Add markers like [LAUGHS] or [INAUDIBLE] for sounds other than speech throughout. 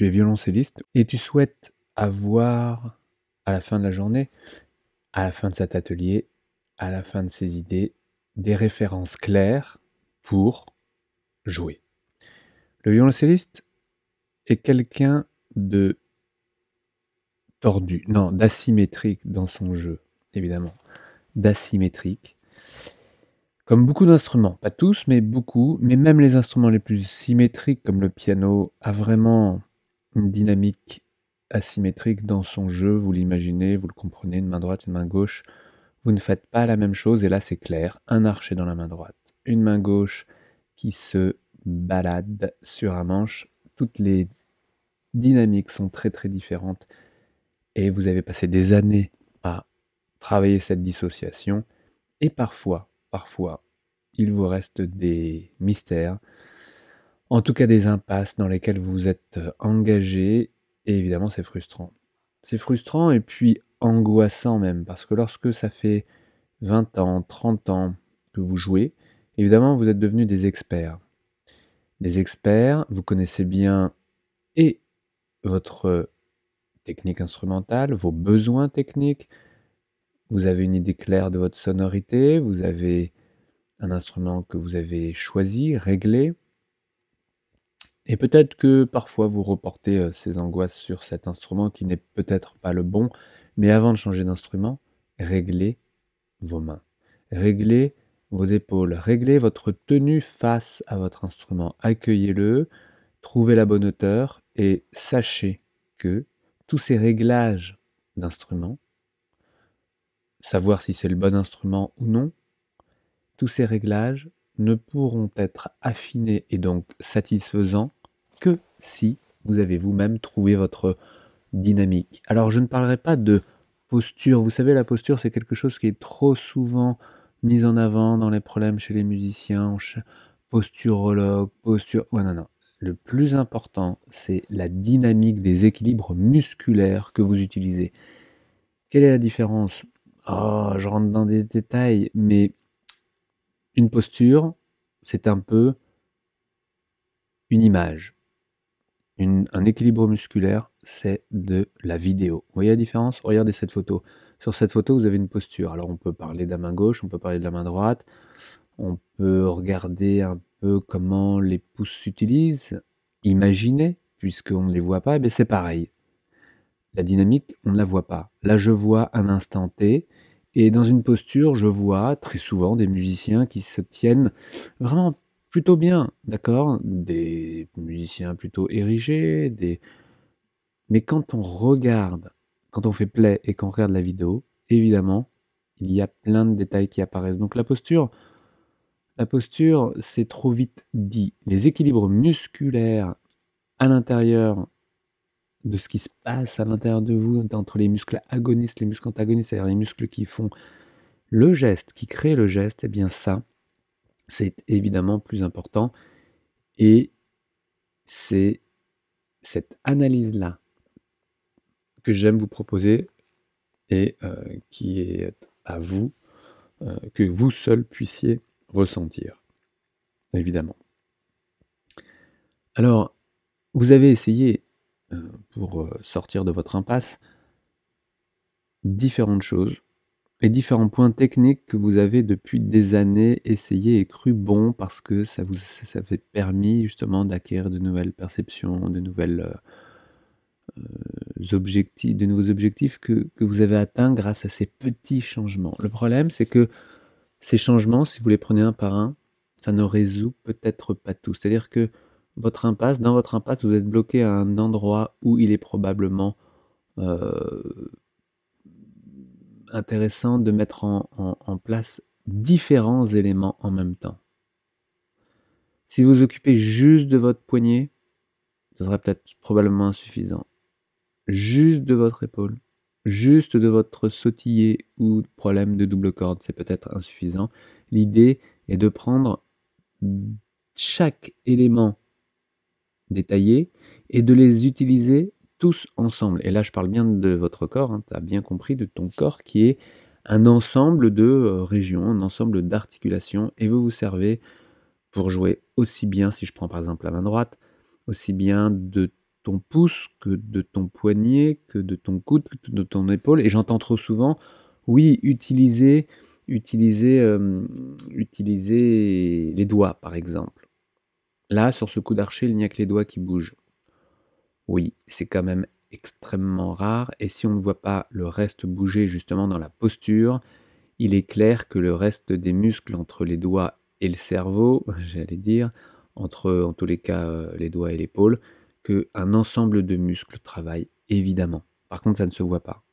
tu violoncelliste et tu souhaites avoir à la fin de la journée, à la fin de cet atelier, à la fin de ces idées, des références claires pour jouer. Le violoncelliste est quelqu'un de tordu, non, d'asymétrique dans son jeu, évidemment, d'asymétrique. Comme beaucoup d'instruments, pas tous, mais beaucoup, mais même les instruments les plus symétriques comme le piano, a vraiment une dynamique asymétrique dans son jeu, vous l'imaginez, vous le comprenez, une main droite, une main gauche. Vous ne faites pas la même chose, et là c'est clair, un archer dans la main droite, une main gauche qui se balade sur un manche. Toutes les dynamiques sont très très différentes, et vous avez passé des années à travailler cette dissociation, et parfois, parfois, il vous reste des mystères, en tout cas des impasses dans lesquelles vous vous êtes euh, engagé, et évidemment c'est frustrant. C'est frustrant et puis angoissant même, parce que lorsque ça fait 20 ans, 30 ans que vous jouez, évidemment vous êtes devenus des experts. Des experts, vous connaissez bien et votre technique instrumentale, vos besoins techniques, vous avez une idée claire de votre sonorité, vous avez un instrument que vous avez choisi, réglé, et peut-être que parfois vous reportez euh, ces angoisses sur cet instrument qui n'est peut-être pas le bon, mais avant de changer d'instrument, réglez vos mains, réglez vos épaules, réglez votre tenue face à votre instrument, accueillez-le, trouvez la bonne hauteur et sachez que tous ces réglages d'instruments, savoir si c'est le bon instrument ou non, tous ces réglages ne pourront être affinés et donc satisfaisants que si vous avez vous-même trouvé votre dynamique. Alors je ne parlerai pas de posture. Vous savez, la posture, c'est quelque chose qui est trop souvent mis en avant dans les problèmes chez les musiciens, posturologues, posture... non, non. Le plus important, c'est la dynamique des équilibres musculaires que vous utilisez. Quelle est la différence Oh, je rentre dans des détails, mais une posture, c'est un peu une image. un équilibre musculaire, c'est de la vidéo. Vous voyez la différence Regardez cette photo. Sur cette photo, vous avez une posture. Alors on peut parler de la main gauche, on peut parler de la main droite, on peut regarder un peu comment les pouces s'utilisent, Imaginez, puisqu'on ne les voit pas, et eh bien c'est pareil. La dynamique, on ne la voit pas. Là, je vois un instant T, et dans une posture, je vois très souvent des musiciens qui se tiennent vraiment plutôt bien, d'accord Des musiciens plutôt érigés, des... Mais quand on regarde, quand on fait play et qu'on regarde la vidéo, évidemment, il y a plein de détails qui apparaissent. Donc la posture, la posture, c'est trop vite dit. Les équilibres musculaires à l'intérieur de ce qui se passe à l'intérieur de vous, entre les muscles agonistes, les muscles antagonistes, c'est-à-dire les muscles qui font le geste, qui créent le geste, et eh bien ça, c'est évidemment plus important. Et c'est cette analyse-là que j'aime vous proposer et euh, qui est à vous, euh, que vous seul puissiez ressentir, évidemment. Alors, vous avez essayé euh, pour euh, sortir de votre impasse différentes choses et différents points techniques que vous avez depuis des années essayé et cru bon parce que ça vous ça permis justement d'acquérir de nouvelles perceptions, de nouvelles euh, objectifs, de nouveaux objectifs que, que vous avez atteints grâce à ces petits changements. Le problème, c'est que ces changements, si vous les prenez un par un, ça ne résout peut-être pas tout. C'est-à-dire que votre impasse. Dans votre impasse, vous êtes bloqué à un endroit où il est probablement euh, intéressant de mettre en, place différents éléments en même temps. Si vous vous occupez juste de votre poignet, ce serait peut-être probablement insuffisant. Juste de votre épaule, juste de votre sautillé ou problème de double corde, c'est peut-être insuffisant. L'idée est de prendre chaque élément détaillés et de les utiliser tous ensemble. Et là, je parle bien de votre corps, hein. tu as bien compris, de ton corps qui est un ensemble de euh, régions, un ensemble d'articulations, et vous vous servez pour jouer aussi bien, si je prends par exemple la main droite, aussi bien de ton pouce que de ton poignet, que de ton coude, que de ton épaule. Et j'entends trop souvent, oui, utiliser, utiliser, euh, utiliser les doigts, par exemple. Là, sur ce coup d'archer, il n'y a que les doigts qui bougent. Oui, c'est quand même extrêmement rare, et si on ne voit pas le reste bouger justement dans la posture, il est clair que le reste des muscles entre les doigts et le cerveau, [LAUGHS] j'allais dire, entre en tous les cas euh, les doigts et l'épaule, qu'un ensemble de muscles travaille évidemment. Par contre, ça ne se voit pas.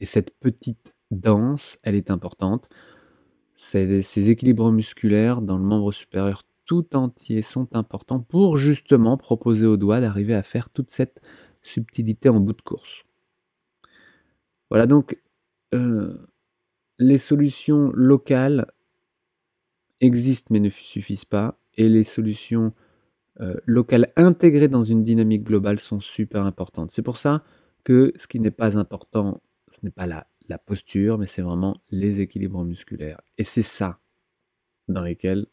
Et cette petite danse, elle est importante. Ces, ces équilibres musculaires dans le membre supérieur tout entier sont importants pour justement proposer au doigt d'arriver à faire toute cette subtilité en bout de course. Voilà donc euh, les solutions locales existent mais ne suffisent pas et les solutions euh, locales intégrées dans une dynamique globale sont super importantes. C'est pour ça que ce qui n'est pas important, ce n'est pas la, la posture, mais c'est vraiment les équilibres musculaires. Et c'est ça dans lesquels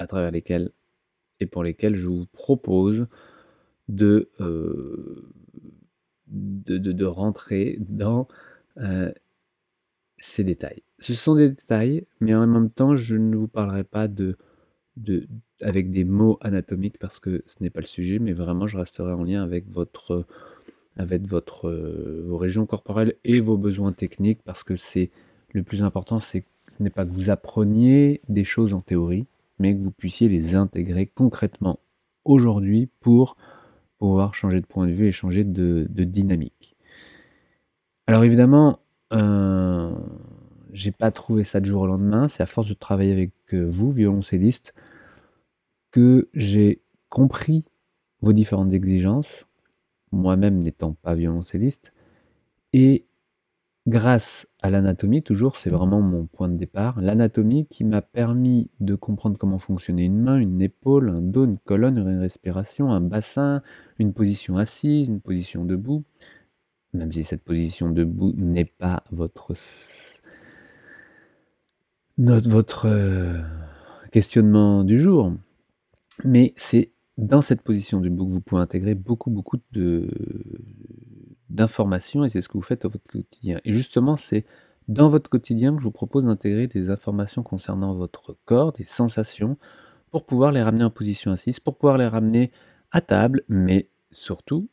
à travers lesquels et pour lesquelles je vous propose de, euh, de, rentrer dans euh, ces détails. Ce sont des détails, mais en même temps, je ne vous parlerai pas de, de, avec des mots anatomiques parce que ce n'est pas le sujet, mais vraiment, je resterai en lien avec votre avec votre, euh, vos régions corporelles et vos besoins techniques parce que c'est le plus important, ce n'est pas que vous appreniez des choses en théorie, mais que vous puissiez les intégrer concrètement aujourd'hui pour pouvoir changer de point de vue et changer de, dynamique. Alors évidemment, euh, j'ai pas trouvé ça du jour au lendemain, c'est à force de travailler avec euh, vous, violoncelliste, que j'ai compris vos différentes exigences, moi-même n'étant pas violoncelliste, et grâce à l'anatomie, toujours, c'est mmh. vraiment mon point de départ, l'anatomie qui m'a permis de comprendre comment fonctionnait une main, une épaule, un dos, une colonne, une respiration, un bassin, une position assise, une position debout, même si cette position debout n'est pas votre... votre euh, questionnement du jour, mais c'est dans cette position debout que vous pouvez intégrer beaucoup, beaucoup de, d'informations et c'est ce que vous faites au votre quotidien. Et justement, c'est dans votre quotidien que je vous propose d'intégrer des informations concernant votre corps, des sensations, pour pouvoir les ramener en position assise, pour pouvoir les ramener à table, mais surtout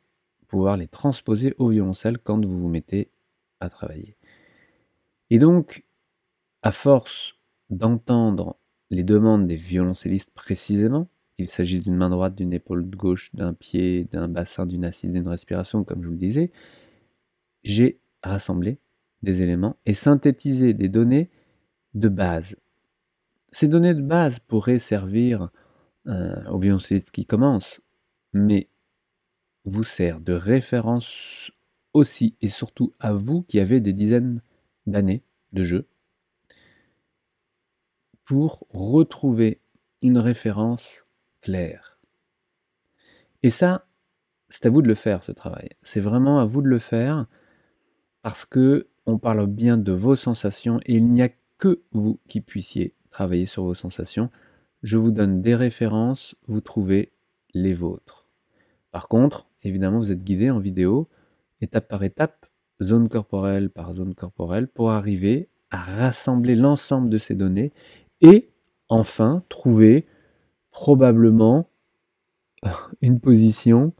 pouvoir les transposer au violoncelle quand vous vous mettez à travailler. Et donc, à force d'entendre les demandes des violoncellistes précisément, il s'agit d'une main droite, d'une épaule gauche, d'un pied, d'un bassin, d'une assise, d'une respiration, comme je vous le disais. J'ai rassemblé des éléments et synthétisé des données de base. Ces données de base pourraient servir euh, au qui commence, mais vous sert de référence aussi et surtout à vous qui avez des dizaines d'années de jeu pour retrouver une référence et ça, c'est à vous de le faire, ce travail. C'est vraiment à vous de le faire parce que on parle bien de vos sensations et il n'y a que vous qui puissiez travailler sur vos sensations. Je vous donne des références, vous trouvez les vôtres. Par contre, évidemment, vous êtes guidé en vidéo, étape par étape, zone corporelle par zone corporelle, pour arriver à rassembler l'ensemble de ces données et enfin trouver probablement [LAUGHS] une position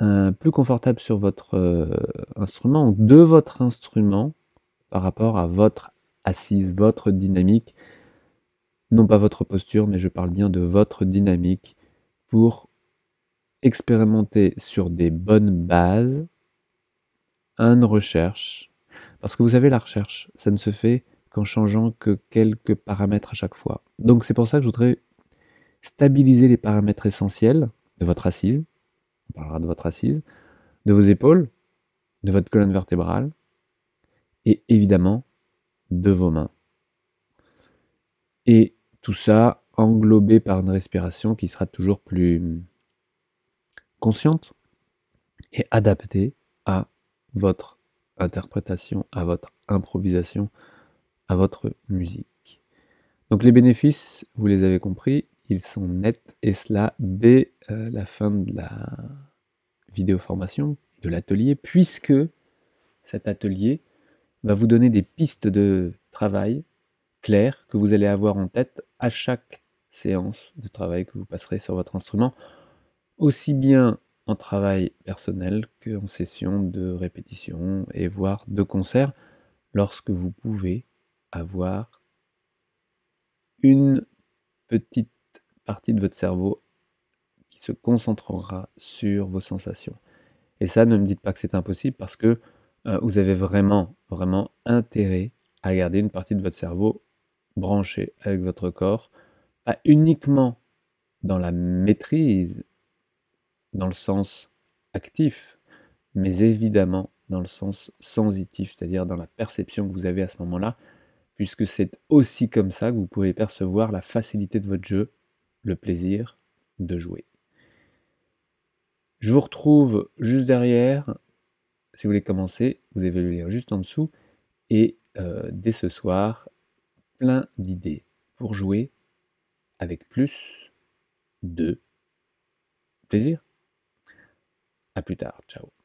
euh, plus confortable sur votre euh, instrument ou de votre instrument par rapport à votre assise, votre dynamique, non pas votre posture, mais je parle bien de votre dynamique pour expérimenter sur des bonnes bases une recherche. Parce que vous savez, la recherche, ça ne se fait qu'en changeant que quelques paramètres à chaque fois. Donc c'est pour ça que je voudrais stabiliser les paramètres essentiels de votre assise, on parlera de votre assise, de vos épaules, de votre colonne vertébrale et évidemment de vos mains. Et tout ça englobé par une respiration qui sera toujours plus consciente et adaptée à votre interprétation, à votre improvisation, à votre musique. Donc les bénéfices, vous les avez compris, ils sont nets et cela dès euh, la fin de la vidéo formation, de l'atelier, puisque cet atelier va vous donner des pistes de travail claires que vous allez avoir en tête à chaque séance de travail que vous passerez sur votre instrument, aussi bien en travail personnel qu'en session de répétition et voire de concert, lorsque vous pouvez avoir une petite partie de votre cerveau qui se concentrera sur vos sensations. Et ça, ne me dites pas que c'est impossible parce que euh, vous avez vraiment, vraiment intérêt à garder une partie de votre cerveau branchée avec votre corps, pas uniquement dans la maîtrise, dans le sens actif, mais évidemment dans le sens sensitif, c'est-à-dire dans la perception que vous avez à ce moment-là, puisque c'est aussi comme ça que vous pouvez percevoir la facilité de votre jeu, le plaisir de jouer. Je vous retrouve juste derrière. Si vous voulez commencer, vous avez le lien juste en dessous. Et euh, dès ce soir, plein d'idées pour jouer avec plus de plaisir. à plus tard, ciao.